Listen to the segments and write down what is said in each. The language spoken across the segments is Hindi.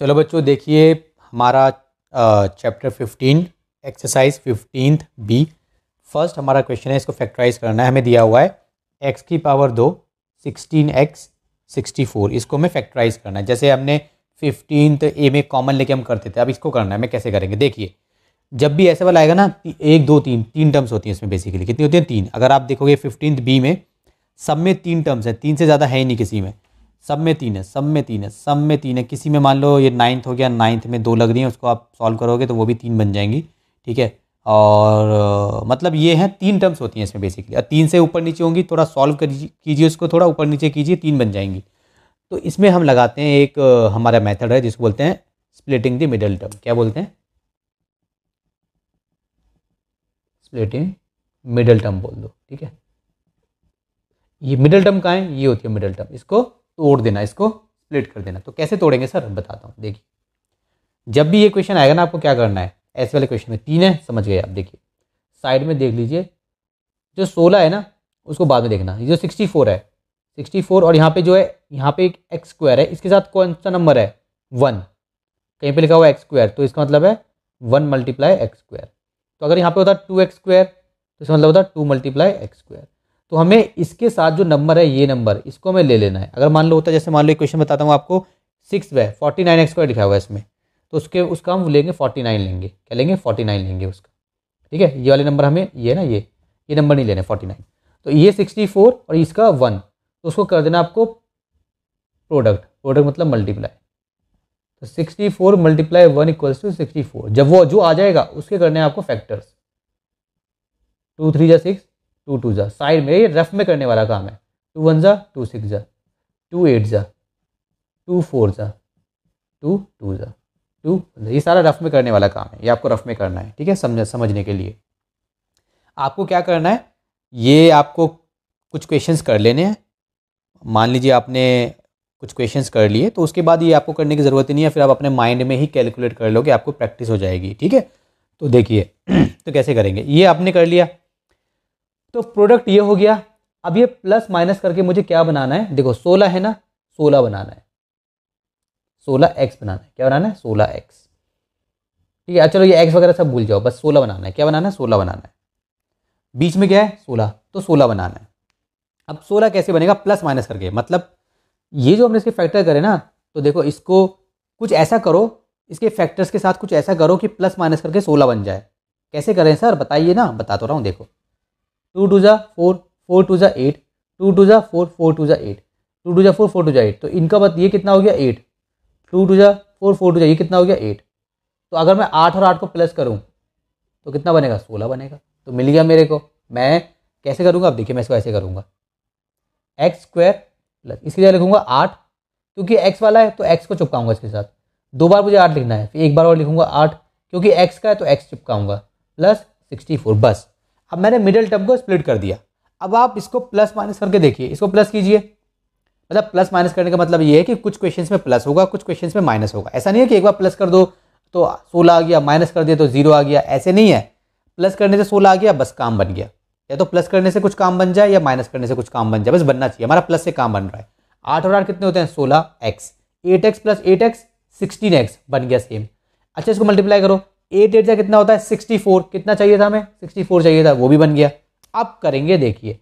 चलो बच्चों देखिए हमारा chapter fifteen exercise fifteen B first हमारा क्वेश्चन है इसको फैक्टराइज करना है हमें दिया हुआ है एक्स की पावर दो सिक्सटीन एक्स सिक्सटी फोर इसको हमें फैक्टराइज करना है जैसे हमने फिफ्टीन ए में कॉमन लेके हम करते थे अब इसको करना है हमें कैसे करेंगे देखिए जब भी ऐसे वाला आएगा ना एक दो तीन तीन टर्म्स होती हैं इसमें बेसिकली कितनी होती हैं तीन अगर आप देखोगे फिफ्टीन बी में सब में तीन टर्म्स हैं तीन से ज़्यादा है ही नहीं किसी में सब में तीन है सब में तीन है सब में तीन है किसी में मान लो ये नाइन्थ हो गया नाइन्थ में दो लग रही हैं उसको आप सॉल्व करोगे तो वो भी तीन बन जाएंगी ठीक है और मतलब ये हैं तीन टर्म्स होती हैं इसमें बेसिकली और तीन से ऊपर नीचे होंगी थोड़ा सॉल्व कीजिए उसको थोड़ा ऊपर नीचे कीजिए तीन बन जाएंगी तो इसमें हम लगाते हैं एक हमारा मेथड है जिसको बोलते हैं स्प्लिटिंग द मिडल टर्म क्या बोलते हैं स्प्लिटिंग मिडल टर्म बोल दो ठीक है ये मिडल टर्म का है ये होती है मिडल टर्म इसको तोड़ देना इसको स्प्लिट कर देना तो कैसे तोड़ेंगे सर बताता हूँ देखिए जब भी ये क्वेश्चन आएगा ना आपको क्या करना है ऐसे वाले क्वेश्चन में तीन है समझ गए आप देखिए साइड में देख लीजिए जो सोलह है ना उसको बाद में देखना जो सिक्सटी फोर है सिक्सटी फोर और यहाँ पे जो है यहाँ पे एक एक्स स्क्वायर है इसके साथ कौन सा नंबर है वन कहीं पे लिखा हुआ एक्स स्क्वायर तो इसका मतलब है वन मल्टीप्लाई एक्स स्क्वायर तो अगर यहाँ पे होता टू एक्स स्क्वायर तो इसका मतलब होता टू मल्टीप्लाई एक्स स्क्वायर तो हमें इसके साथ जो नंबर है ये नंबर इसको हमें ले लेना है अगर मान लो होता है जैसे मान लो क्वेश्चन बताता हूँ आपको six way forty nine X लिखा हुआ है इसमें तो उसके उसका हम लेंगे फोर्टी नाइन लेंगे क्या लेंगे फोर्टी नाइन लेंगे उसका ठीक है ये वाले नंबर हमें ये ना ये ये नंबर नहीं लेना फोर्टी नाइन तो ये सिक्सटी फोर और इसका वन तो उसको कर देना आपको प्रोडक्ट प्रोडक्ट मतलब मल्टीप्लाई तो sixty four multiply one equals to sixty four जब वो जो आ जाएगा उसके करने हैं आपको फैक्टर्स टू थ्री या सिक्स टू टू जा साइड में ये रफ में करने वाला काम है टू वन जा टू सिक्स जा टू एट जा टू फोर जा टू टू जा टू ये सारा रफ में करने वाला काम है ये आपको रफ में करना है ठीक है समझ समझने के लिए आपको क्या करना है ये आपको कुछ क्वेश्चंस कर लेने हैं मान लीजिए आपने कुछ क्वेश्चंस कर लिए तो उसके बाद ये आपको करने की ज़रूरत नहीं है फिर आप अपने माइंड में ही कैलकुलेट कर लोगे आपको प्रैक्टिस हो जाएगी ठीक है तो देखिए तो कैसे करेंगे ये आपने कर लिया तो प्रोडक्ट ये हो गया अब ये प्लस माइनस करके मुझे क्या बनाना है देखो सोलह है ना सोलह बनाना है सोलह एक्स बनाना है क्या बनाना है सोलह एक्स ठीक है चलो ये एक्स वगैरह सब भूल जाओ बस सोलह बनाना है क्या बनाना है सोलह बनाना है बीच में क्या है सोलह तो सोलह बनाना है अब सोलह कैसे बनेगा प्लस माइनस करके मतलब ये जो हमने इसके फैक्टर करें ना तो देखो इसको कुछ ऐसा करो इसके फैक्टर्स के साथ कुछ ऐसा करो कि प्लस माइनस करके सोलह बन जाए कैसे करें सर बताइए ना बता तो रहा हूँ देखो टू टू ज़ा फोर फोर टू ज़ा एट टू टू ज़ा फोर फोर टू ज़ा एट टू टू ज़ा फोर फोर टू ज़ा एट तो इनका बत ये कितना हो गया एट टू टू ज़ा फोर फोर टू ज़ा ये कितना हो गया एट तो अगर मैं आठ और आठ को प्लस करूँ तो कितना बनेगा सोलह बनेगा तो मिल गया मेरे को मैं कैसे करूँगा आप देखिए मैं इसको ऐसे करूँगा एक्स स्क्वायर प्लस इसके लिए लिखूंगा आठ क्योंकि एक्स वाला है तो एक्स को चुपकाऊंगा इसके साथ दो बार मुझे आठ लिखना है फिर एक बार और लिखूंगा आठ क्योंकि एक्स का है तो एक्स चुपकाऊंगा प्लस सिक्सटी फोर बस अब मैंने मिडिल टर्म को स्प्लिट कर दिया अब आप इसको प्लस माइनस करके देखिए इसको प्लस कीजिए मतलब प्लस माइनस करने का मतलब ये है कि कुछ क्वेश्चन में प्लस होगा कुछ क्वेश्चन में माइनस होगा ऐसा नहीं है कि एक बार प्लस कर दो तो सोलह आ गया माइनस कर दिया तो जीरो आ गया ऐसे नहीं है प्लस करने से सोलह आ गया बस काम बन गया या तो प्लस करने से कुछ काम बन जाए या माइनस करने से कुछ काम बन जाए बस बनना चाहिए हमारा प्लस से काम बन रहा है आठ और आठ कितने होते हैं सोलह X eight X plus eight X sixteen X बन गया सेम अच्छा इसको मल्टीप्लाई करो एट एट कितना होता है सिक्सटी फोर कितना चाहिए था हमें सिक्सटी फोर चाहिए था वो भी बन गया अब करेंगे देखिए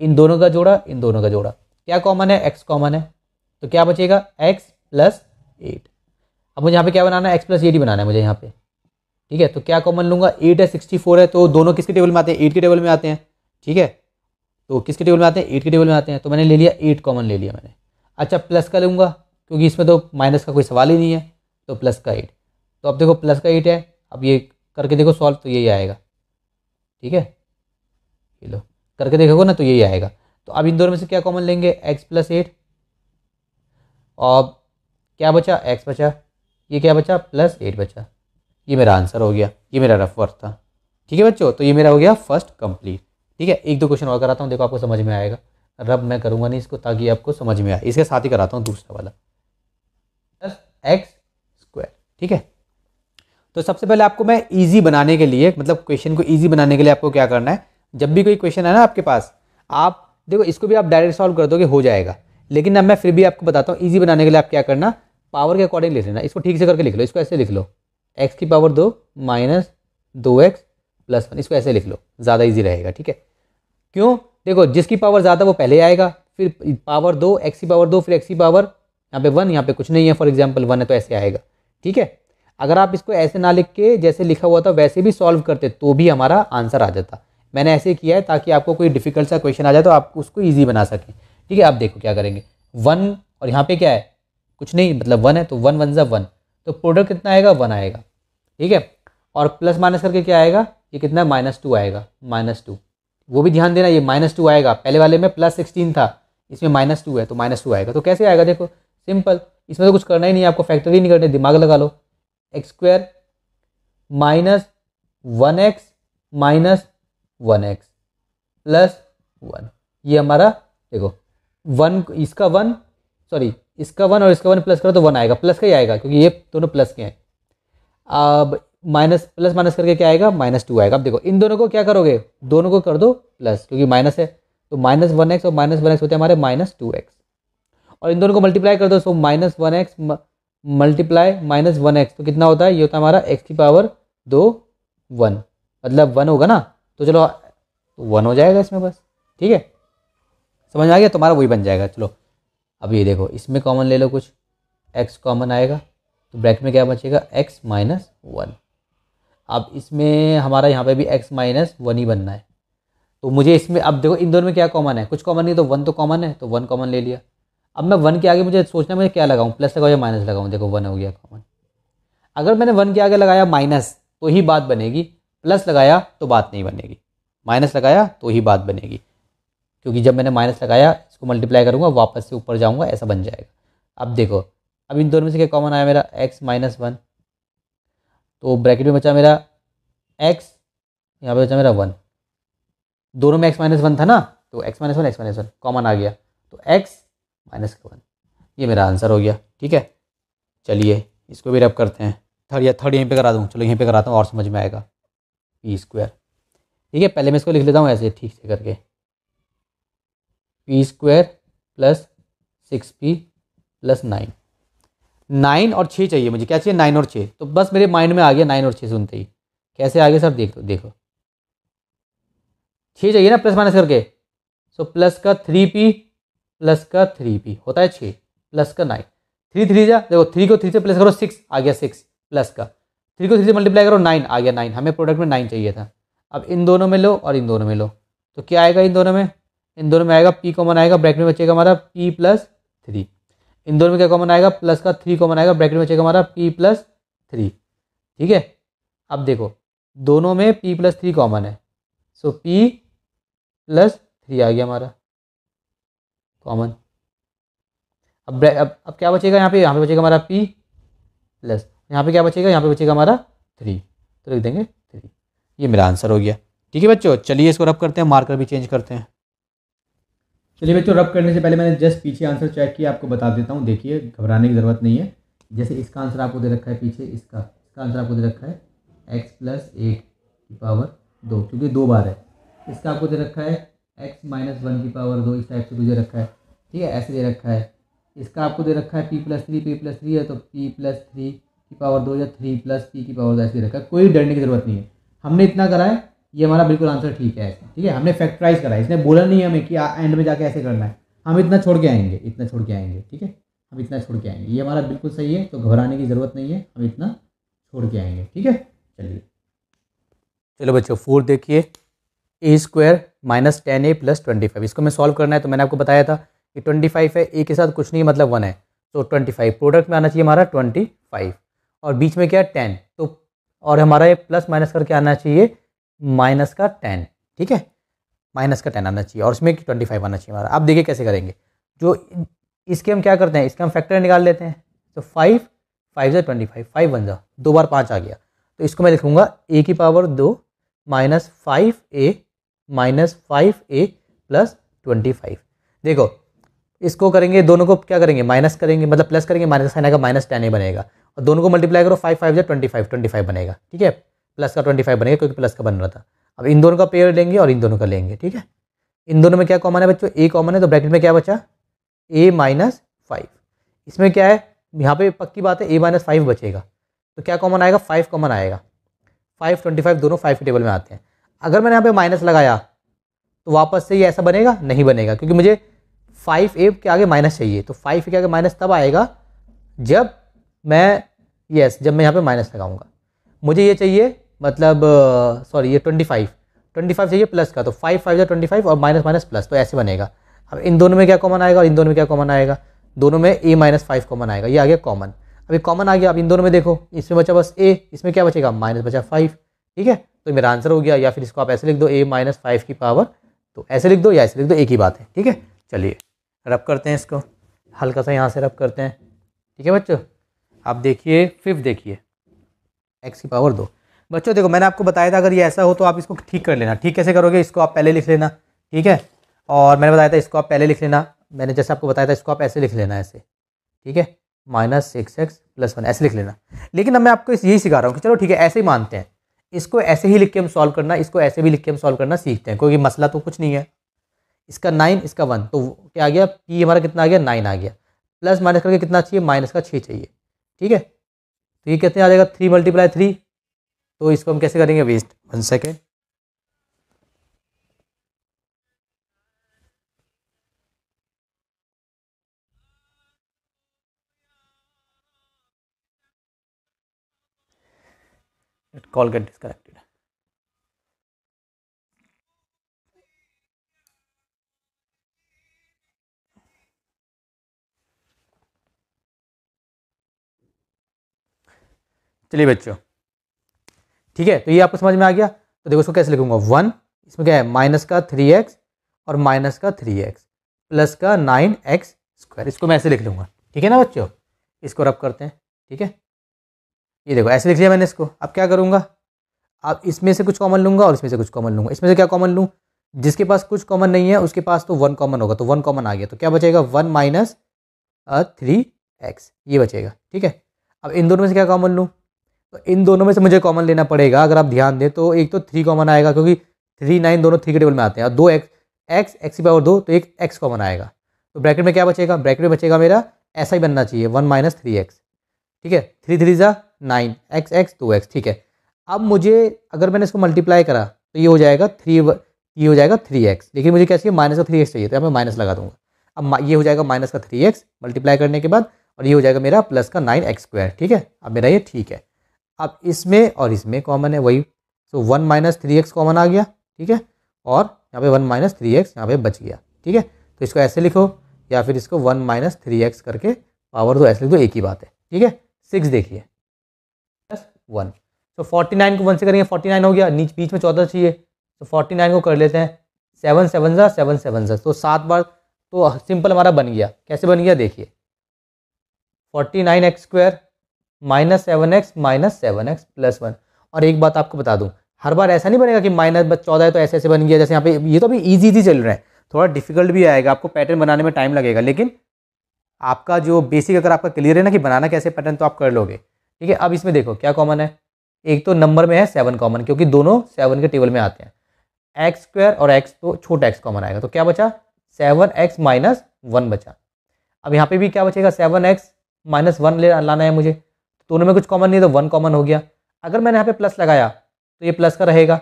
इन दोनों का जोड़ा इन दोनों का जोड़ा क्या कॉमन है एक्स कॉमन है तो क्या बचेगा एक्स प्लस एट अब मुझे यहाँ पे क्या बनाना है एक्स प्लस एट ही बनाना है मुझे यहाँ पे ठीक है तो क्या कॉमन लूंगा एट है सिक्सटी फोर है तो दोनों किसके टेबल में आते हैं एट के टेबल में आते हैं ठीक है तो किसके टेबल में आते हैं एट के टेबल में आते हैं तो मैंने ले लिया एट कॉमन ले लिया मैंने अच्छा प्लस का लूँगा क्योंकि इसमें तो माइनस का कोई सवाल ही नहीं है तो प्लस का एट तो अब देखो प्लस का एट है अब ये करके देखो सॉल्व तो यही आएगा ठीक है ये लो करके देखोगे ना तो यही आएगा तो अब इन दोनों में से क्या कॉमन लेंगे एक्स प्लस एट और क्या बचा एक्स बचा ये क्या बचा प्लस एट बचा ये मेरा आंसर हो गया ये मेरा रफ वर्क था ठीक है बच्चों तो ये मेरा हो गया फर्स्ट कंप्लीट ठीक है एक दो क्वेश्चन और कराता हूँ देखो आपको समझ में आएगा रब मैं करूँगा नहीं इसको ताकि आपको समझ में आए इसके साथ ही कराता हूँ दूसरा वाला प्लस एक्स स्क्वायर ठीक है तो सबसे पहले आपको मैं ईजी बनाने के लिए मतलब क्वेश्चन को ईजी बनाने के लिए आपको क्या करना है जब भी कोई क्वेश्चन है ना आपके पास आप देखो इसको भी आप डायरेक्ट सॉल्व कर दोगे हो जाएगा लेकिन अब मैं फिर भी आपको बताता हूँ ईजी बनाने के लिए आप क्या करना पावर के अकॉर्डिंग लिख लेना इसको ठीक से करके लिख लो इसको ऐसे लिख लो एक्स की पावर दो माइनस दो एक्स प्लस वन इसको ऐसे लिख लो ज़्यादा ईजी रहेगा ठीक है क्यों देखो जिसकी पावर ज़्यादा वो पहले आएगा फिर पावर दो एक्स की पावर दो फिर एक्स की पावर यहाँ पे वन यहाँ पे कुछ नहीं है फॉर एग्जाम्पल वन है तो ऐसे आएगा ठीक है अगर आप इसको ऐसे ना लिख के जैसे लिखा हुआ था वैसे भी सॉल्व करते तो भी हमारा आंसर आ जाता मैंने ऐसे किया है ताकि आपको कोई डिफिकल्ट सा क्वेश्चन आ जाए तो आप उसको ईजी बना सकें ठीक है आप देखो क्या करेंगे वन और यहाँ पे क्या है कुछ नहीं मतलब वन है तो वन वन जब वन तो प्रोडक्ट कितना आएगा वन आएगा ठीक है और प्लस माइनस करके क्या आएगा ये कितना माइनस टू आएगा माइनस टू वो भी ध्यान देना ये माइनस टू आएगा पहले वाले में प्लस सिक्सटीन था इसमें माइनस टू है तो माइनस टू आएगा तो कैसे आएगा देखो सिंपल इसमें तो कुछ करना ही नहीं है आपको फैक्टर ही नहीं करने दिमाग लगा लो X square minus one X minus one X plus one ये हमारा देखो वन इसका वन सॉरी इसका वन और इसका वन प्लस करो तो वन आएगा प्लस का ही आएगा क्योंकि ये दोनों प्लस के हैं अब माइनस प्लस माइनस करके क्या आएगा माइनस टू आएगा अब देखो इन दोनों को क्या करोगे दोनों को कर दो प्लस क्योंकि माइनस है तो माइनस वन एक्स और माइनस वन एक्स होते हैं हमारे माइनस टू एक्स और इन दोनों को मल्टीप्लाई कर दो so minus one X multiply minus one X तो कितना होता है ये होता है हमारा एक्स की पावर दो वन मतलब वन होगा ना तो चलो वन हो जाएगा इसमें बस ठीक है समझ में आ गया तुम्हारा वही बन जाएगा चलो अब ये देखो इसमें कॉमन ले लो कुछ एक्स कॉमन आएगा तो ब्रैकेट में क्या बचेगा एक्स माइनस वन अब इसमें हमारा यहाँ पे भी एक्स माइनस वन ही बनना है तो मुझे इसमें अब देखो इन दोनों में क्या कॉमन है कुछ कॉमन नहीं तो वन तो कॉमन है तो वन कॉमन ले लिया अब मैं वन के आगे मुझे सोचना मुझे क्या लगाऊँ प्लस लगाऊँ या माइनस लगाऊँ देखो वन हो गया कॉमन अगर मैंने वन के आगे लगाया माइनस तो ही बात बनेगी प्लस लगाया तो बात नहीं बनेगी माइनस लगाया तो ही बात बनेगी क्योंकि जब मैंने माइनस लगाया इसको मल्टीप्लाई करूँगा वापस से ऊपर जाऊँगा ऐसा बन जाएगा अब देखो अब इन दोनों में से क्या कॉमन आया मेरा एक्स माइनस वन तो ब्रैकेट में बचा मेरा एक्स यहाँ पे बचा मेरा वन दोनों में एक्स माइनस वन था ना तो X minus one X minus one common आ गया तो एक्स माइनस का वन ये मेरा आंसर हो गया ठीक है चलिए इसको भी रब करते हैं थर्ड या थर्ड यहीं पे करा दूँ चलो यहीं पे कराता हूँ और समझ में आएगा पी स्क्वायर ठीक है पहले मैं इसको लिख लेता हूँ ऐसे ठीक से करके P square plus six P plus nine nine और छः चाहिए मुझे क्या चाहिए नाइन और छः तो बस मेरे माइंड में आ गया नाइन और छः सुनते ही कैसे आ गया सर देख दो देखो छः चाहिए ना प्लस माइनस करके सो प्लस का थ्री पी प्लस का थ्री पी होता है छः प्लस का नाइन थ्री थ्री जा देखो थ्री को थ्री से प्लस करो सिक्स आ गया सिक्स प्लस का थ्री को थ्री से मल्टीप्लाई करो नाइन आ गया नाइन हमें प्रोडक्ट में नाइन चाहिए था अब इन दोनों में लो और इन दोनों में लो तो क्या आएगा इन दोनों में इन दोनों में आएगा पी कॉमन आएगा ब्रैकेट में बचेगा हमारा पी प्लस थ्री इन दोनों में क्या कॉमन आएगा प्लस का थ्री कॉमन आएगा ब्रैकेट में बचेगा हमारा पी प्लस थ्री ठीक है अब देखो दोनों में पी प्लस थ्री कॉमन है सो पी प्लस थ्री आ गया हमारा कॉमन अब अब अब क्या बचेगा यहाँ पे यहाँ पे बचेगा हमारा पी प्लस यहाँ पे क्या बचेगा यहाँ पे बचेगा हमारा थ्री तो लिख देंगे थ्री ये मेरा आंसर हो गया ठीक है बच्चों चलिए इसको रब करते हैं मार्कर भी चेंज करते हैं चलिए बच्चों रब करने से पहले मैंने जस्ट पीछे आंसर चेक किया आपको बता देता हूँ देखिए घबराने की ज़रूरत नहीं है जैसे इसका आंसर आपको दे रखा है पीछे इसका इसका आंसर आपको दे रखा है एक्स प्लस एक की पावर दो क्योंकि दो बार है इसका आपको दे रखा है एक्स माइनस वन की पावर दो इस टाइप से मुझे रखा है ठीक है ऐसे दे रखा है इसका आपको दे रखा है p plus three P plus three है तो पी प्लस थ्री की पावर दो या थ्री प्लस पी की पावर दो ऐसे दे रखा है कोई डरने की ज़रूरत नहीं है हमने इतना करा है ये हमारा बिल्कुल आंसर ठीक है ऐसा ठीक है हमने फैक्टराइज करा है इसने बोला नहीं हमें कि एंड में जाके ऐसे करना है हम इतना छोड़ के आएंगे इतना छोड़ के आएंगे ठीक है हम इतना छोड़ के आएंगे ये हमारा बिल्कुल सही है तो घबराने की ज़रूरत नहीं है हम इतना छोड़ के आएंगे ठीक है चलिए चलो बच्चों फोर देखिए a square minus ten a plus twenty five इसको मैं सॉल्व करना है तो मैंने आपको बताया था कि ट्वेंटी फाइव है ए के साथ कुछ नहीं मतलब वन है तो ट्वेंटी फाइव प्रोडक्ट में आना चाहिए हमारा ट्वेंटी फाइव और बीच में क्या है टेन तो और हमारा ये प्लस माइनस करके आना चाहिए माइनस का टेन ठीक है माइनस का टेन आना चाहिए और उसमें ट्वेंटी फाइव आना चाहिए हमारा आप देखिए कैसे करेंगे जो इसके हम क्या करते हैं इसका हम फैक्टर निकाल लेते हैं तो फाइव फाइव जो ट्वेंटी फाइव फाइव बन ज़ा दो बार पाँच आ गया तो इसको मैं लिखूंगा ए की पावर दो minus five a minus five a plus twenty five देखो इसको करेंगे दोनों को क्या करेंगे माइनस करेंगे मतलब प्लस करेंगे माइनस साइन आएगा माइनस टेन ही बनेगा और दोनों को मल्टीप्लाई करो फाइव फाइव जै ट्वेंटी फाइव ट्वेंटी फाइव बनेगा ठीक है प्लस का ट्वेंटी फाइव बनेगा क्योंकि प्लस का बन रहा था अब इन दोनों का पेयर लेंगे और इन दोनों का लेंगे ठीक है इन दोनों में क्या कॉमन है बच्चों ए कॉमन है तो ब्रैकेट में क्या बचा ए माइनस फाइव इसमें क्या है यहाँ पे पक्की बात है ए माइनस फाइव बचेगा तो क्या कॉमन आएगा फाइव कॉमन आएगा फाइव ट्वेंटी फाइव दोनों फाइव के टेबल में आते हैं अगर मैंने यहाँ पे माइनस लगाया तो वापस से ये ऐसा बनेगा नहीं बनेगा क्योंकि मुझे फाइव ए के आगे माइनस चाहिए तो फाइव के आगे माइनस तब आएगा जब मैं यस जब मैं यहाँ पे माइनस लगाऊंगा मुझे ये चाहिए मतलब सॉरी uh, ये ट्वेंटी फाइव ट्वेंटी फाइव चाहिए प्लस का तो फाइव फाइव या ट्वेंटी फाइव और माइनस माइनस प्लस तो ऐसे बनेगा अब इन दोनों में क्या कॉमन आएगा और इन दोनों में क्या कॉमन आएगा दोनों में ए माइनस फाइव कॉमन आएगा ये आ गया कॉमन अभी कॉमन आ गया अब इन दोनों में देखो इसमें बचा बस ए इसमें क्या बचेगा माइनस बचा फाइव ठीक है तो मेरा आंसर हो गया या फिर इसको आप ऐसे लिख दो ए माइनस फाइव की पावर तो ऐसे लिख दो या ऐसे लिख दो एक ही बात है ठीक है चलिए रब करते हैं इसको हल्का सा यहाँ से रब करते हैं ठीक है बच्चों आप देखिए फिफ्थ देखिए एक्स की पावर दो बच्चों देखो मैंने आपको बताया था अगर ये ऐसा हो तो आप इसको ठीक कर लेना ठीक कैसे करोगे इसको आप पहले लिख लेना ठीक है और मैंने बताया था इसको आप पहले लिख लेना मैंने जैसे आपको बताया था इसको आप ऐसे लिख लेना ऐसे ठीक है minus six x plus one ऐसे लिख लेना लेकिन अब मैं आपको यही सिखा रहा हूँ कि चलो ठीक है ऐसे ही मानते हैं इसको ऐसे ही लिख के हम सॉल्व करना इसको ऐसे भी लिख के हम सॉल्व करना सीखते हैं क्योंकि मसला तो कुछ नहीं है इसका नाइन इसका वन तो क्या आ गया पी हमारा कितना आ गया नाइन आ गया प्लस माइनस करके कितना चाहिए माइनस का छः चाहिए ठीक है तो ये कितने आ जाएगा थ्री मल्टीप्लाई थ्री तो इसको हम कैसे करेंगे वेस्ट one second that call get disconnected. चलिए बच्चों ठीक है तो ये आपको समझ में आ गया तो देखो इसको कैसे लिखूंगा वन इसमें क्या है माइनस का थ्री एक्स और माइनस का थ्री एक्स प्लस का नाइन एक्स स्क्वायर इसको मैं ऐसे लिख लूंगा ठीक है ना बच्चों इसको रब करते हैं ठीक है ये देखो ऐसे लिख लिया मैंने इसको अब क्या करूँगा अब इसमें से कुछ कॉमन लूँगा और इसमें से कुछ कॉमन लूँगा इसमें से क्या कॉमन लूँ जिसके पास कुछ कॉमन नहीं है उसके पास तो वन कॉमन होगा तो वन कॉमन आ गया तो क्या बचेगा वन माइनस थ्री एक्स ये बचेगा ठीक है अब इन दोनों में से क्या कॉमन लूँ तो इन दोनों में से मुझे कॉमन लेना पड़ेगा अगर आप ध्यान दें तो एक तो थ्री कॉमन आएगा क्योंकि थ्री नाइन दोनों थ्री के टेबल में आते हैं और दो एक्स एक्स एक्स की पावर दो तो एक एक्स कॉमन आएगा तो ब्रैकेट में क्या बचेगा ब्रैकेट में बचेगा मेरा ऐसा ही बनना चाहिए वन माइनस थ्री एक्स ठीक है थ्री थ्री ज़ा nine x x two x ठीक है अब मुझे अगर मैंने इसको मल्टीप्लाई करा तो ये हो जाएगा थ्री ये हो जाएगा थ्री एक्स लेकिन मुझे क्या चाहिए माइनस का थ्री एक्स चाहिए तो यहाँ मैं माइनस लगा दूंगा अब ये हो जाएगा माइनस का थ्री एक्स मल्टीप्लाई करने के बाद और ये हो जाएगा मेरा प्लस का नाइन एक्स स्क्वायर ठीक है अब मेरा ये ठीक है अब इसमें और इसमें कॉमन है वही so one minus three x common आ गया ठीक है और यहाँ पे वन माइनस थ्री एक्स यहाँ पे बच गया ठीक है तो इसको ऐसे लिखो या फिर इसको वन माइनस थ्री एक्स करके पावर दो ऐसे लिख दो एक ही बात है ठीक है सिक्स देखिए प्लस वन तो फोर्टी नाइन को वन से करेंगे फोर्टी नाइन हो गया नीचे बीच में चौदह चाहिए तो फोर्टी नाइन को कर लेते हैं सेवन सेवन ज़ा सेवन सेवन ज़ा तो सात बार तो सिंपल हमारा बन गया कैसे बन गया देखिए forty nine x square minus seven x minus seven x plus one और एक बात आपको बता दूँ हर बार ऐसा नहीं बनेगा कि माइनस चौदह है तो ऐसे ऐसे बन गया जैसे यहाँ पे ये तो अभी ईजी ईजी चल रहे हैं थोड़ा डिफिकल्ट भी आएगा आपको पैटर्न बनाने में टाइम लगेगा लेकिन आपका जो बेसिक अगर आपका क्लियर है ना कि बनाना कैसे पैटर्न तो आप कर लोगे ठीक है अब इसमें देखो क्या कॉमन है एक तो नंबर में है सेवन कॉमन क्योंकि दोनों सेवन के टेबल में आते हैं एक्स स्क्वायर और एक्स तो छोटा एक्स कॉमन आएगा तो क्या बचा सेवन एक्स माइनस वन बचा अब यहाँ पे भी क्या बचेगा सेवन एक्स माइनस वन ले लाना है मुझे तो दोनों में कुछ कॉमन नहीं तो वन कॉमन हो गया अगर मैंने यहाँ पे प्लस लगाया तो ये प्लस का रहेगा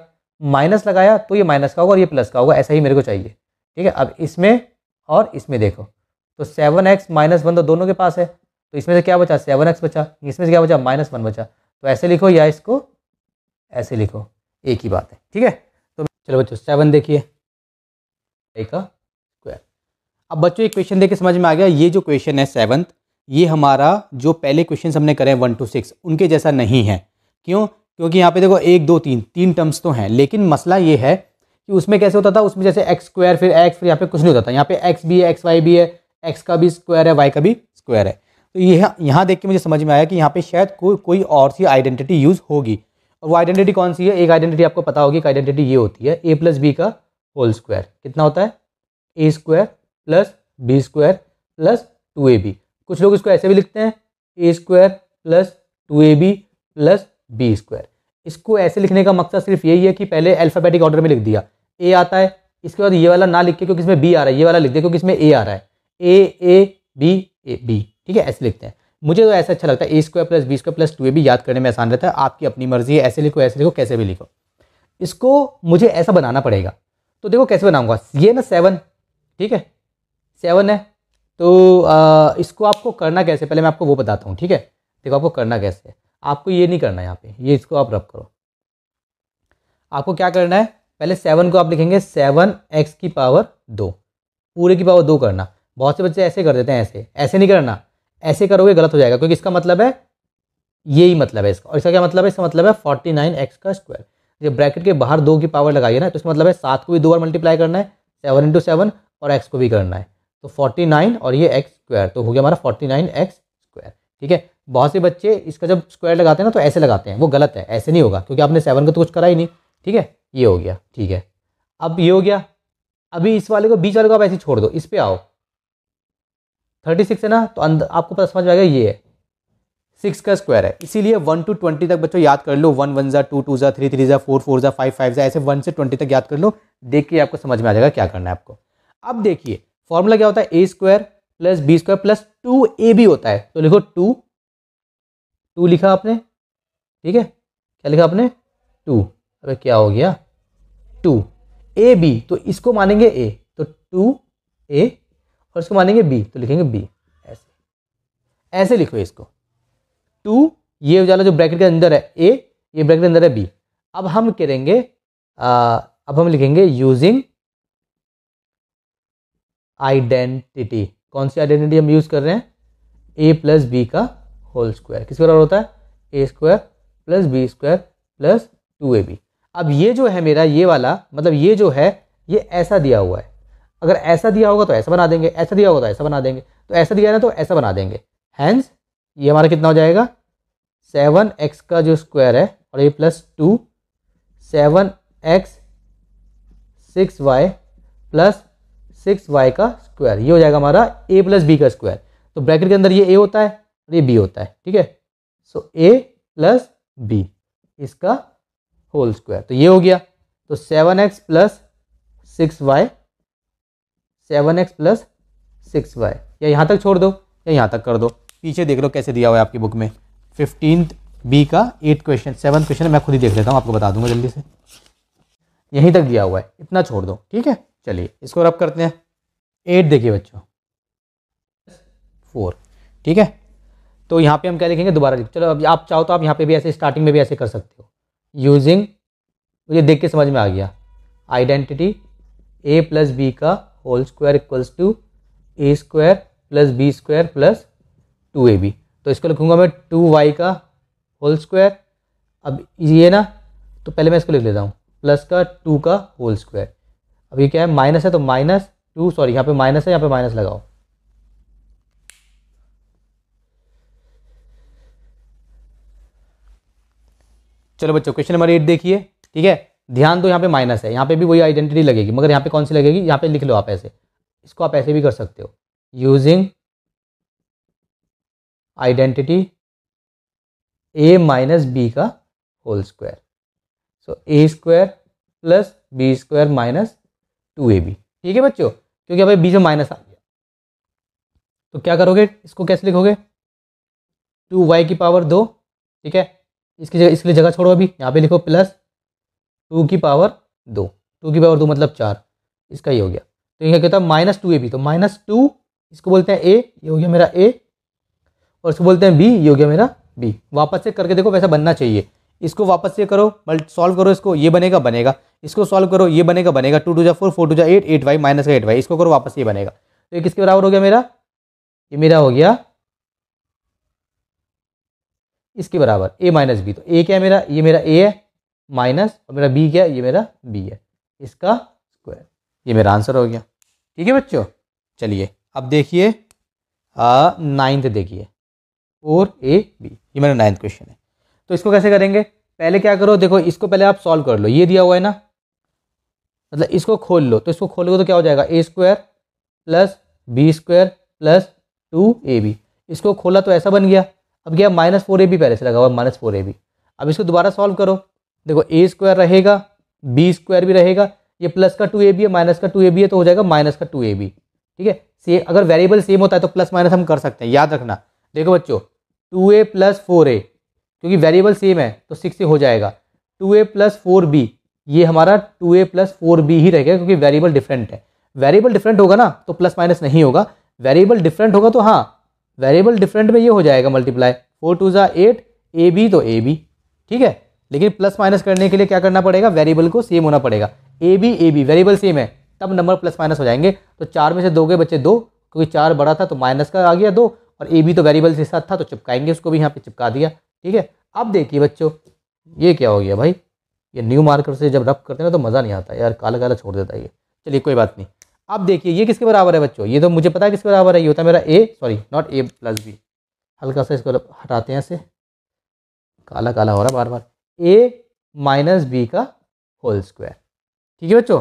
माइनस लगाया तो ये माइनस का होगा और ये प्लस का होगा ऐसा ही मेरे को चाहिए ठीक है अब इसमें और इसमें देखो तो सेवन एक्स माइनस वन तो दोनों के पास है तो इसमें से क्या बचा सेवन एक्स बचा इसमें से क्या बचा माइनस वन बचा तो ऐसे लिखो या इसको ऐसे लिखो एक ही बात है ठीक है तो चलो बच्चों सेवन देखिए स्क्वायर अब बच्चों एक क्वेश्चन देखिए समझ में आ गया ये जो क्वेश्चन है सेवन ये हमारा जो पहले क्वेश्चन हमने करे वन टू सिक्स उनके जैसा नहीं है क्यों क्योंकि यहाँ पे देखो एक दो तीन तीन टर्म्स तो हैं लेकिन मसला ये है कि उसमें कैसे होता था उसमें जैसे एक्स स्क्वायर फिर एक्स फिर यहाँ पे कुछ नहीं होता था यहाँ पे एक्स भी है एक्स वाई भी है एक्स का भी स्क्वायर है वाई का भी स्क्वायर है तो यह यहाँ देख के मुझे समझ में आया कि यहाँ पे शायद को, कोई और सी आइडेंटिटी यूज़ होगी और वो आइडेंटिटी कौन सी है एक आइडेंटिटी आपको पता होगी एक आइडेंटिटी ये होती है ए प्लस बी का होल स्क्वायर कितना होता है a square plus b square plus two A b कुछ लोग इसको ऐसे भी लिखते हैं a square plus two A b plus b square इसको ऐसे लिखने का मकसद सिर्फ यही है कि पहले अल्फ़ाबेटिक ऑर्डर में लिख दिया ए आता है इसके बाद ये वाला ना लिख के क्योंकि इसमें बी आ रहा है ये वाला लिख दिया क्योंकि इसमें ए आ रहा है ए ए बी ए बी ठीक है ऐसे लिखते हैं मुझे तो ऐसा अच्छा लगता है a square plus b square plus two a भी याद करने में आसान रहता है आपकी अपनी मर्जी है ऐसे लिखो ऐसे लिखो कैसे भी लिखो इसको मुझे ऐसा बनाना पड़ेगा तो देखो कैसे बनाऊंगा ये ना सेवन ठीक है सेवन है तो आ, इसको आपको करना कैसे पहले मैं आपको वो बताता हूँ ठीक है देखो आपको करना कैसे आपको ये नहीं करना है यहाँ पे ये इसको आप रब करो आपको क्या करना है पहले सेवन को आप लिखेंगे सेवन एक्स की पावर दो पूरे की पावर दो करना बहुत से बच्चे ऐसे कर देते हैं ऐसे ऐसे नहीं करना ऐसे करोगे गलत हो जाएगा क्योंकि इसका मतलब है यही मतलब है इसका और इसका क्या मतलब है इसका मतलब है फोर्टी नाइन एक्स का स्क्वायर जब ब्रैकेट के बाहर दो की पावर लगाइए ना तो इसका मतलब है सात को भी दो बार मल्टीप्लाई करना है सेवन इंटू सेवन और एक्स को भी करना है तो फोर्टी नाइन और ये एक्स स्क्वायर तो हो गया हमारा फोर्टी नाइन एक्स स्क्वायर ठीक है बहुत से बच्चे इसका जब स्क्वायर लगाते हैं ना तो ऐसे लगाते हैं वो गलत है ऐसे नहीं होगा क्योंकि आपने सेवन का तो कुछ करा ही नहीं ठीक है ये हो गया ठीक है अब ये हो गया अभी इस वाले को बीच वाले को आप ऐसे छोड़ दो इस पर आओ थर्टी सिक्स है ना तो अंदर आपको पता समझ में आएगा ये है सिक्स का स्क्वायर है इसीलिए वन टू ट्वेंटी तक बच्चों याद कर लो वन वन ज़ा टू टू ज़ा थ्री थ्री ज़ा फोर फोर ज़ा फाइव फाइव ज़ा ऐसे वन से ट्वेंटी तक याद कर लो देख के आपको समझ में आ जाएगा क्या करना है आपको अब देखिए फॉर्मूला क्या होता है a square plus b square plus two A b होता है तो लिखो टू टू लिखा आपने ठीक है क्या लिखा आपने टू अरे क्या हो गया टू ए बी तो इसको मानेंगे ए तो टू ए और इसको मानेंगे बी तो लिखेंगे बी ऐसे ऐसे लिखो इसको टू ये वाला जो ब्रैकेट के अंदर है ए ये ब्रैकेट के अंदर है बी अब हम करेंगे आ, अब हम लिखेंगे यूजिंग आइडेंटिटी कौन सी आइडेंटिटी हम यूज़ कर रहे हैं ए प्लस बी का होल स्क्वायर किसके बराबर होता है a square plus b square plus two A b अब ये जो है मेरा ये वाला मतलब ये जो है ये ऐसा दिया हुआ है अगर ऐसा दिया होगा तो ऐसा बना देंगे ऐसा दिया होगा तो ऐसा बना देंगे तो ऐसा दिया ना तो ऐसा बना देंगे हैंस ये हमारा कितना हो जाएगा सेवन एक्स का जो स्क्वायर है और ये plus two seven x six y plus six y का स्क्वायर ये हो जाएगा हमारा ए प्लस बी का स्क्वायर तो ब्रैकेट के अंदर ये ए होता है और ये बी होता है ठीक है सो ए प्लस बी इसका होल स्क्वायर तो ये हो गया तो seven x plus six y seven x plus six y या यहाँ तक छोड़ दो या यहाँ तक कर दो पीछे देख लो कैसे दिया हुआ है आपकी बुक में फिफ्टीन बी का एट क्वेश्चन सेवन क्वेश्चन मैं खुद ही देख लेता हूँ आपको बता दूंगा जल्दी से यहीं तक दिया हुआ है इतना छोड़ दो ठीक है चलिए इसको रब करते हैं एट देखिए बच्चों फोर ठीक है तो यहाँ पे हम क्या लिखेंगे दोबारा लिख चलो अब आप चाहो तो आप यहाँ पे भी ऐसे स्टार्टिंग में भी ऐसे कर सकते हो यूजिंग मुझे देख के समझ में आ गया आइडेंटिटी ए प्लस बी का whole square equals to a square plus b square plus two A b तो इसको लिखूंगा मैं टू वाई का होल स्क्वायर अब ये ना तो पहले मैं इसको लिख लेता हूँ प्लस का टू का होल स्क्वायर अब ये क्या है माइनस है तो माइनस टू सॉरी यहाँ पे माइनस है यहाँ पे माइनस लगाओ चलो बच्चों क्वेश्चन नंबर एट देखिए ठीक है ध्यान तो यहाँ पे माइनस है यहाँ पे भी वही आइडेंटिटी लगेगी मगर यहाँ पे कौन सी लगेगी यहाँ पे लिख लो आप ऐसे इसको आप ऐसे भी कर सकते हो using identity a minus b का whole square so a square plus b square minus two A b ठीक है बच्चों क्योंकि अब बी से माइनस आ गया तो क्या करोगे इसको कैसे लिखोगे टू वाई की पावर दो ठीक है इसकी जगह इसके लिए जगह छोड़ो अभी यहाँ पे लिखो प्लस टू की पावर दो टू की पावर दो मतलब चार इसका ये हो गया तो यह कहता है माइनस टू ए बी तो माइनस टू इसको बोलते हैं ए ये हो गया मेरा ए और इसको बोलते हैं बी ये हो गया मेरा बी वापस से करके देखो वैसा बनना चाहिए इसको वापस से करो बल्ट सॉल्व करो इसको ये बनेगा बनेगा इसको सॉल्व करो ये बनेगा बनेगा टू टू जा फोर फोर टू जा एट एट वाई माइनस का एट वाई इसको करो वापस ये बनेगा तो ये किसके बराबर हो गया मेरा ये मेरा हो गया इसके बराबर ए माइनस बी तो ए क्या है मेरा ये मेरा ए है माइनस और मेरा बी क्या है ये मेरा बी है इसका स्क्वायर ये मेरा आंसर हो गया ठीक है बच्चों चलिए अब देखिए नाइन्थ देखिए फोर ए बी ये मेरा नाइन्थ क्वेश्चन है तो इसको कैसे करेंगे पहले क्या करो देखो इसको पहले आप सॉल्व कर लो ये दिया हुआ है ना मतलब इसको खोल लो तो इसको खोलोगे तो क्या हो जाएगा a square plus b square plus two A b इसको खोला तो ऐसा बन गया अब क्या माइनस फोर ए बी पहले से लगा हुआ माइनस फोर ए बी अब इसको दोबारा सॉल्व करो देखो ए स्क्वायर रहेगा बी स्क्वायर भी रहेगा ये प्लस का टू ए बी है माइनस का टू ए बी है तो हो जाएगा माइनस का टू ए बी ठीक है से अगर वेरिएबल सेम होता है तो प्लस माइनस हम कर सकते हैं याद रखना देखो बच्चों two a plus four a क्योंकि वेरिएबल सेम है तो सिक्स ए हो जाएगा two a plus four b ये हमारा two a plus four b ही रहेगा क्योंकि वेरिएबल डिफरेंट है वेरिएबल डिफरेंट होगा ना तो प्लस माइनस नहीं होगा वेरिएबल डिफरेंट होगा तो हाँ वेरिएबल डिफरेंट में ये हो जाएगा मल्टीप्लाई फोर टू ज़ा एट ए बी तो ए बी ठीक है लेकिन प्लस माइनस करने के लिए क्या करना पड़ेगा वेरिएबल को सेम होना पड़ेगा a b a b variable same है तब नंबर प्लस माइनस हो जाएंगे तो चार में से दो गए बच्चे दो क्योंकि चार बड़ा था तो माइनस का आ गया दो और ए बी तो वेरिएबल के साथ था तो चिपकाएंगे उसको भी यहाँ पे चिपका दिया ठीक है अब देखिए बच्चों ये क्या हो गया भाई ये न्यू मार्कर से जब रब करते हैं ना तो मज़ा नहीं आता यार काला काला छोड़ देता है ये चलिए कोई बात नहीं अब देखिए ये किसके बराबर है बच्चों ये तो मुझे पता है किसके बराबर है ये होता है मेरा a sorry not a plus b हल्का सा इसको हटाते हैं ऐसे काला काला हो रहा है बार बार ए माइनस बी का होल स्क्वायर ठीक है बच्चों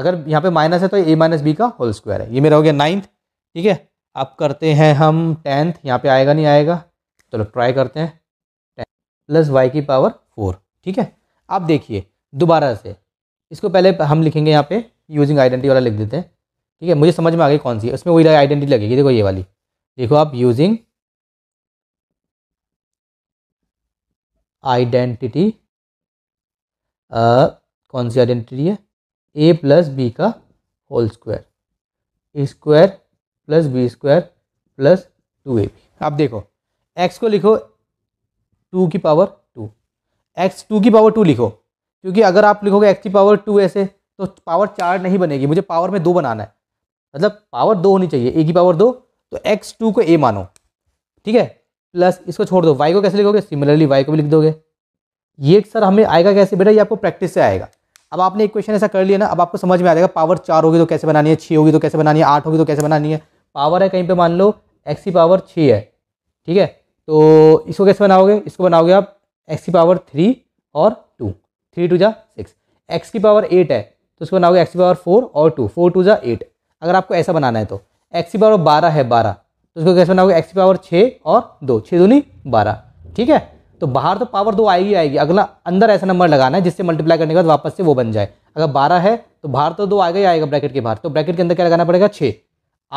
अगर यहाँ पे माइनस है तो ए माइनस बी का होल स्क्वायर है ये मेरा हो गया नाइन्थ ठीक है अब करते हैं हम टेंथ यहाँ पे आएगा नहीं आएगा चलो ट्राई करते हैं टेंथ प्लस वाई की पावर फोर ठीक है आप देखिए दोबारा से इसको पहले हम लिखेंगे यहाँ पे यूजिंग आइडेंटिटी वाला लिख देते हैं ठीक है मुझे समझ में आ गई कौन सी है उसमें वही आइडेंटिटी लगेगी देखो ये वाली देखो आप यूजिंग आइडेंटिटी कौन सी आइडेंटिटी है ए प्लस बी का whole square square plus b square plus two ए बी आप देखो एक्स को लिखो टू की पावर टू एक्स टू की पावर टू लिखो क्योंकि अगर आप लिखोगे एक्स की पावर टू ऐसे तो पावर चार नहीं बनेगी मुझे पावर में दो बनाना है मतलब पावर दो होनी चाहिए ए की पावर दो तो एक्स टू को ए मानो ठीक है प्लस इसको छोड़ दो वाई को कैसे लिखोगे सिमिलरली वाई को भी लिख दोगे ये सर हमें आएगा कैसे बेटा ये आपको प्रैक्टिस से आएगा अब आपने एक क्वेश्चन ऐसा कर लिया ना अब आपको समझ में आ जाएगा पावर चार होगी तो कैसे बनानी है छः होगी तो कैसे बनानी है आठ होगी तो कैसे बनानी है पावर है कहीं पर मान लो एक्स की पावर छः है ठीक है तो इसको कैसे बनाओगे इसको बनाओगे आप एक्स की पावर थ्री और टू थ्री टू जा सिक्स एक्स की पावर एट है तो उसको बनाओगे एक्स की पावर फोर और टू फोर टू जा एट अगर आपको ऐसा बनाना है तो एक्स की पावर बारह है बारह तो इसको कैसे बनाओगे एक्स की पावर छः और दो छः दूनी बारह ठीक है तो बाहर तो पावर दो आएगी आएगी अगला अंदर ऐसा नंबर लगाना है जिससे मल्टीप्लाई करने के बाद वापस से वो बन जाए अगर बारह है तो बाहर तो दो आएगा ही आएगा ब्रैकेट के बाहर तो ब्रैकेट के अंदर क्या लगाना पड़ेगा छः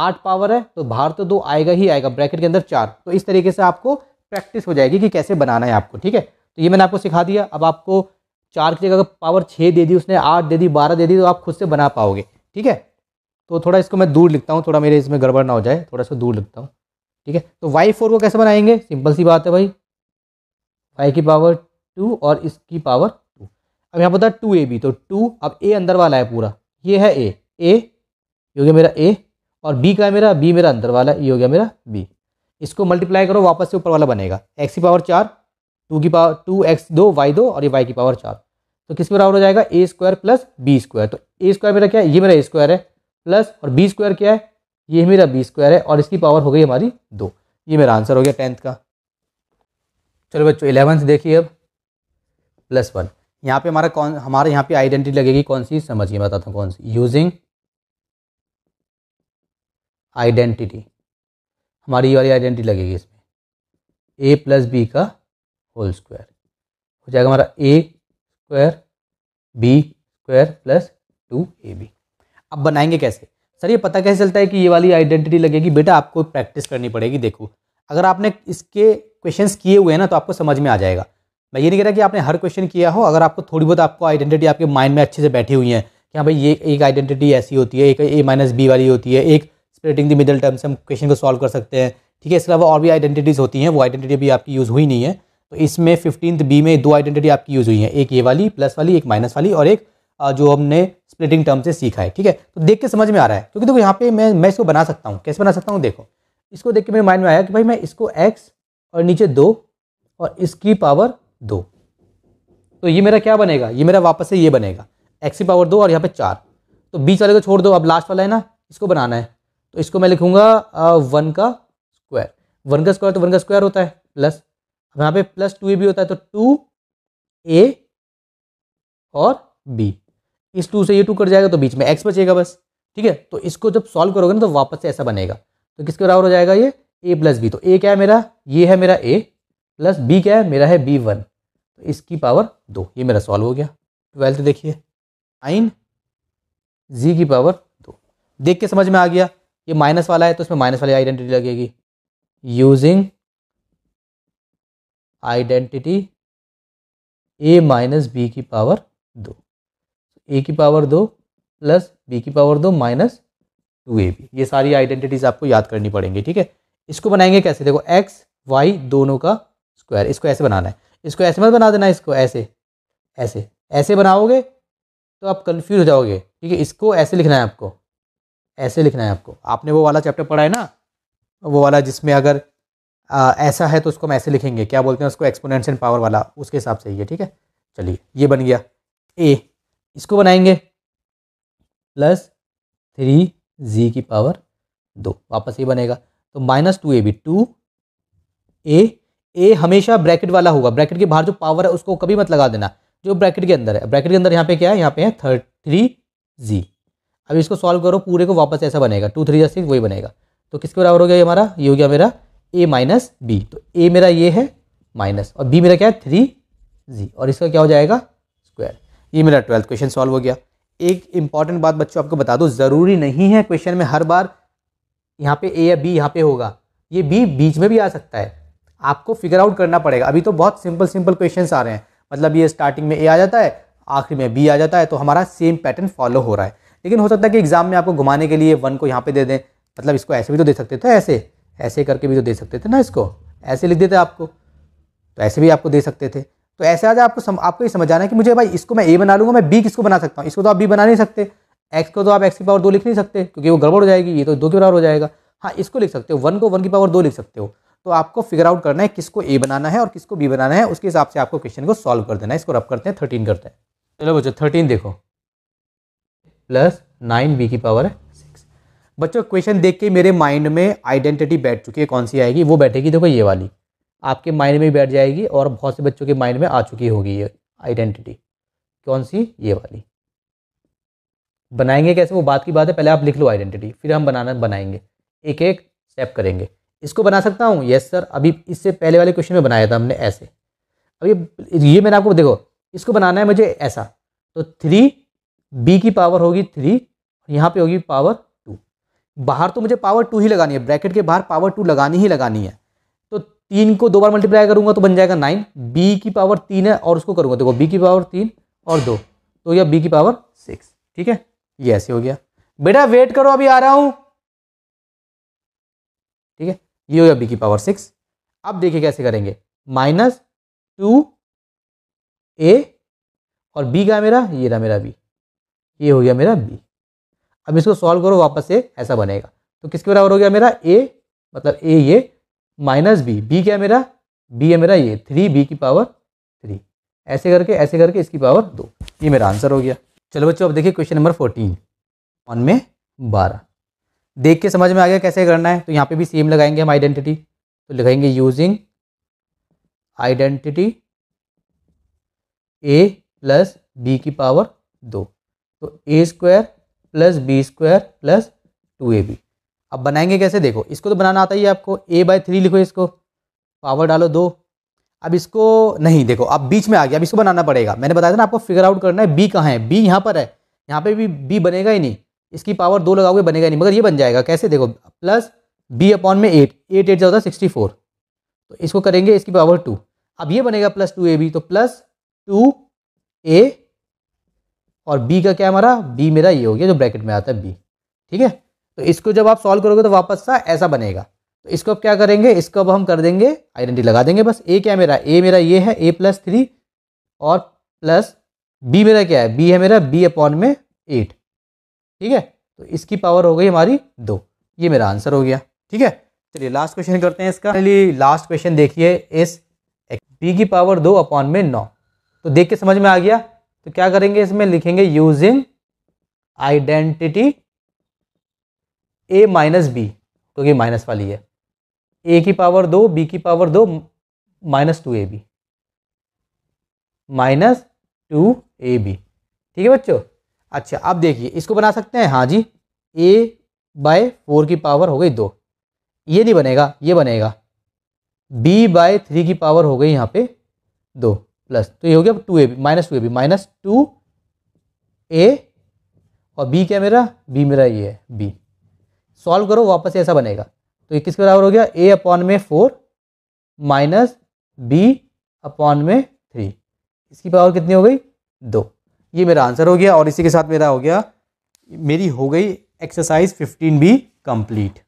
आठ पावर है तो बाहर तो दो आएगा ही आएगा ब्रैकेट के अंदर चार तो इस तरीके से आपको प्रैक्टिस हो जाएगी कि कैसे बनाना है आपको ठीक है तो ये मैंने आपको सिखा दिया अब आपको चार की जगह पावर छः दे दी उसने आठ दे दी बारह दे दी तो आप खुद से बना पाओगे ठीक है तो थोड़ा इसको मैं दूर लिखता हूँ थोड़ा मेरे इसमें गड़बड़ ना हो जाए थोड़ा इसको दूर लिखता हूँ ठीक है तो वाई फोर को कैसे बनाएंगे सिंपल सी बात है भाई वाई की पावर टू और इसकी पावर टू अब यहाँ पता है टू ए बी तो टू अब ए अंदर वाला है पूरा ये है ए ए ये हो गया मेरा ए और बी का है मेरा बी मेरा अंदर वाला ये हो गया मेरा बी इसको मल्टीप्लाई करो वापस से ऊपर वाला बनेगा एक्स की पावर चार टू की पावर टू एक्स दो वाई दो और ये वाई की पावर चार तो किस बराबर हो जाएगा a square plus b square तो ए स्क्वायर मेरा क्या है ये मेरा ए स्क्वायर है प्लस और बी स्क्वायर क्या है ये मेरा बी स्क्वायर है और इसकी पावर हो गई हमारी दो ये मेरा आंसर हो गया टेंथ का चलो बच्चों इलेवंथ देखिए अब प्लस वन यहाँ पे हमारा कौन हमारे यहाँ पे आइडेंटिटी लगेगी कौन सी समझिए बताता हूँ कौन सी यूजिंग आइडेंटिटी हमारी ये वाली आइडेंटिटी लगेगी इसमें ए प्लस बी का होल स्क्वायर हो जाएगा हमारा a square b square plus two A b अब बनाएंगे कैसे सर ये पता कैसे चलता है कि ये वाली आइडेंटिटी लगेगी बेटा आपको प्रैक्टिस करनी पड़ेगी देखो अगर आपने इसके क्वेश्चन किए हुए हैं ना तो आपको समझ में आ जाएगा मैं ये नहीं कह रहा कि आपने हर क्वेश्चन किया हो अगर आपको थोड़ी बहुत आपको आइडेंटिटी आपके माइंड में अच्छे से बैठी हुई है कि हाँ भाई ये एक आइडेंटिटी ऐसी होती है एक ए माइनस बी वाली होती है एक स्प्रेटिंग द मिडिल टर्म से हम क्वेश्चन को सॉल्व कर सकते हैं ठीक है इसके अलावा और भी आइडेंटिटीज़ होती हैं वो आइडेंटिटी भी आपकी यूज़ हुई नहीं है तो इसमें फिफ्टीन बी में दो आइडेंटिटी आपकी यूज़ हुई है एक ये वाली प्लस वाली एक माइनस वाली और एक जो हमने स्प्लिटिंग टर्म से सीखा है ठीक है तो देख के समझ में आ रहा है क्योंकि देखो यहाँ पे मैं मैं इसको बना सकता हूँ कैसे बना सकता हूँ देखो इसको देख के मेरे माइंड में आया कि भाई मैं इसको एक्स और नीचे दो और इसकी पावर दो तो ये मेरा क्या बनेगा ये मेरा वापस से ये बनेगा एक्स की पावर दो और यहाँ पे चार तो बीच वाले को छोड़ दो अब लास्ट वाला है ना इसको बनाना है तो इसको मैं लिखूंगा वन का स्क्वायर वन का स्क्वायर तो वन का स्क्वायर होता है प्लस अब यहाँ पे प्लस टू ए भी होता है तो टू ए और बी इस टू से ये टू कट जाएगा तो बीच में एक्स बचेगा बस ठीक है तो इसको जब सॉल्व करोगे ना तो वापस से ऐसा बनेगा तो किसके बराबर हो जाएगा ये ए प्लस बी तो ए क्या है मेरा ये है मेरा ए प्लस बी क्या है मेरा है बी वन तो इसकी पावर दो ये मेरा सॉल्व हो गया ट्वेल्थ देखिए आइन जी की पावर दो देख के समझ में आ गया ये माइनस वाला है तो इसमें माइनस वाली आइडेंटिटी लगेगी using identity a minus b की पावर दो ए की पावर दो प्लस बी की पावर दो माइनस टू ए बी ये सारी आइडेंटिटीज़ आपको याद करनी पड़ेंगी ठीक है इसको बनाएंगे कैसे देखो एक्स वाई दोनों का स्क्वायर इसको ऐसे बनाना है इसको ऐसे मत बना देना इसको ऐसे ऐसे ऐसे बनाओगे तो आप कन्फ्यूज हो जाओगे ठीक है इसको ऐसे लिखना है आपको ऐसे लिखना है आपको आपने वो वाला चैप्टर पढ़ा है ना वो वाला जिसमें अगर आ, ऐसा है तो उसको हम ऐसे लिखेंगे क्या बोलते हैं उसको एक्सपोनेंशियल पावर वाला उसके हिसाब से ये ठीक है चलिए ये बन गया ए इसको बनाएंगे प्लस थ्री जी की पावर दो वापस ये बनेगा तो माइनस टू ए भी टू ए ए हमेशा ब्रैकेट वाला होगा ब्रैकेट के बाहर जो पावर है उसको कभी मत लगा देना जो ब्रैकेट के अंदर है ब्रैकेट के अंदर यहाँ पे क्या है यहाँ पे है थर्ड थ्री जी अब इसको सॉल्व करो पूरे को वापस ऐसा बनेगा टू थ्री जैसे वही बनेगा तो किसके बराबर हो गया ये हमारा ये हो गया मेरा ए माइनस बी तो ए मेरा ये है माइनस और बी मेरा क्या है थ्री जी और इसका क्या हो जाएगा ये मेरा ट्वेल्थ क्वेश्चन सॉल्व हो गया एक इंपॉर्टेंट बात बच्चों आपको बता दो ज़रूरी नहीं है क्वेश्चन में हर बार यहाँ पे ए या बी यहाँ पे होगा ये बी बीच में भी आ सकता है आपको फिगर आउट करना पड़ेगा अभी तो बहुत सिंपल सिंपल क्वेश्चन आ रहे हैं मतलब ये स्टार्टिंग में ए आ जाता है आखिर में बी आ जाता है तो हमारा सेम पैटर्न फॉलो हो रहा है लेकिन हो सकता है कि एग्ज़ाम में आपको घुमाने के लिए वन को यहाँ पे दे दें मतलब इसको ऐसे भी तो दे सकते थे ऐसे ऐसे करके भी तो दे सकते थे ना इसको ऐसे लिख देते आपको तो ऐसे भी आपको दे सकते थे तो ऐसे आज आपको सम, आपको ये समझ आना है कि मुझे भाई इसको मैं ए बना लूँगा मैं बी किसको बना सकता हूँ इसको तो आप बी बना नहीं सकते एक्स को तो आप एक्स की पावर दो लिख नहीं सकते क्योंकि वो गड़बड़ हो जाएगी ये तो दो की बराबर हो जाएगा हाँ इसको लिख सकते हो वन को वन की पावर दो लिख सकते हो तो आपको फिगर आउट करना है किसको ए बनाना है और किसको बी बनाना है उसके हिसाब से आपको क्वेश्चन को सॉल्व कर देना है इसको रब करते हैं थर्टीन करते हैं चलो बच्चों थर्टीन देखो प्लस नाइन बी की पावर है सिक्स बच्चों क्वेश्चन देख के मेरे माइंड में आइडेंटिटी बैठ चुकी है कौन सी आएगी वो बैठेगी देखो ये वाली आपके माइंड में बैठ जाएगी और बहुत से बच्चों के माइंड में आ चुकी होगी ये आइडेंटिटी कौन सी ये वाली बनाएंगे कैसे वो बात की बात है पहले आप लिख लो आइडेंटिटी फिर हम बनाना बनाएंगे एक एक स्टेप करेंगे इसको बना सकता हूँ यस सर अभी इससे पहले वाले क्वेश्चन में बनाया था हमने ऐसे अभी ये मैंने आपको देखो इसको बनाना है मुझे ऐसा तो थ्री बी की पावर होगी थ्री यहाँ पे होगी पावर टू बाहर तो मुझे पावर टू ही लगानी है ब्रैकेट के बाहर पावर टू लगानी ही लगानी है तीन को दो बार मल्टीप्लाई करूंगा तो बन जाएगा नाइन बी की पावर तीन है और उसको करूंगा देखो बी की पावर तीन और दो तो यह बी की पावर सिक्स ठीक है ये ऐसे हो गया बेटा वेट करो अभी आ रहा हूं ठीक है ये हो गया बी की पावर सिक्स अब देखिए कैसे करेंगे माइनस टू ए और बी का मेरा ये रहा मेरा बी ये हो गया मेरा बी अब इसको सॉल्व करो वापस से ऐसा बनेगा तो किसके बराबर हो गया मेरा ए मतलब ए ये माइनस बी बी क्या मेरा बी है मेरा ये थ्री बी की पावर थ्री ऐसे करके ऐसे करके इसकी पावर दो ये मेरा आंसर हो गया चलो बच्चों अब देखिए क्वेश्चन नंबर फोर्टीन वन में बारह देख के समझ में आ गया कैसे करना है तो यहाँ पे भी सेम लगाएंगे हम आइडेंटिटी तो लिखाएंगे using identity a plus b की पावर दो तो a square plus b square plus two A b अब बनाएंगे कैसे देखो इसको तो बनाना आता ही है आपको ए बाय थ्री लिखो इसको पावर डालो दो अब इसको नहीं देखो अब बीच में आ गया अब इसको बनाना पड़ेगा मैंने बताया था ना आपको फिगर आउट करना है बी कहाँ है बी यहाँ पर है यहाँ पे भी बी बनेगा ही नहीं इसकी पावर दो लगाओगे बनेगा नहीं मगर ये बन जाएगा कैसे देखो प्लस बी अपॉन में एट एट एट ज्यादा सिक्सटी फोर तो इसको करेंगे इसकी पावर टू अब ये बनेगा प्लस टू ए बी तो प्लस टू ए और बी का क्या हमारा बी मेरा ये हो गया जो ब्रैकेट में आता है बी ठीक है तो इसको जब आप सॉल्व करोगे तो वापस सा ऐसा बनेगा तो इसको अब क्या करेंगे इसको अब हम कर देंगे आइडेंटिटी लगा देंगे बस ए क्या मेरा ए मेरा ये है ए प्लस थ्री और प्लस बी मेरा क्या है बी है मेरा बी अपॉन में एट ठीक है तो इसकी पावर हो गई हमारी दो ये मेरा आंसर हो गया ठीक है चलिए लास्ट क्वेश्चन करते हैं इसका लास्ट क्वेश्चन देखिए इस बी की पावर दो अपॉन में नौ तो देख के समझ में आ गया तो क्या करेंगे इसमें लिखेंगे using identity a minus b क्योंकि माइनस वाली है ए की पावर दो बी की पावर दो minus two A B minus two A b ठीक है बच्चों अच्छा अब देखिए इसको बना सकते हैं हाँ जी ए बाय फोर की पावर हो गई दो ये नहीं बनेगा ये बनेगा बी बाय थ्री की पावर हो गई यहाँ पे दो प्लस तो ये हो गया two A B minus two A B minus two ए और बी क्या मेरा बी मेरा ये है बी सॉल्व करो वापस ऐसा बनेगा तो ये किसके बराबर हो गया ए अपॉन में फोर माइनस बी अपॉन में थ्री इसकी पावर कितनी हो गई दो ये मेरा आंसर हो गया और इसी के साथ मेरा हो गया मेरी हो गई एक्सरसाइज फिफ्टीन बी कंप्लीट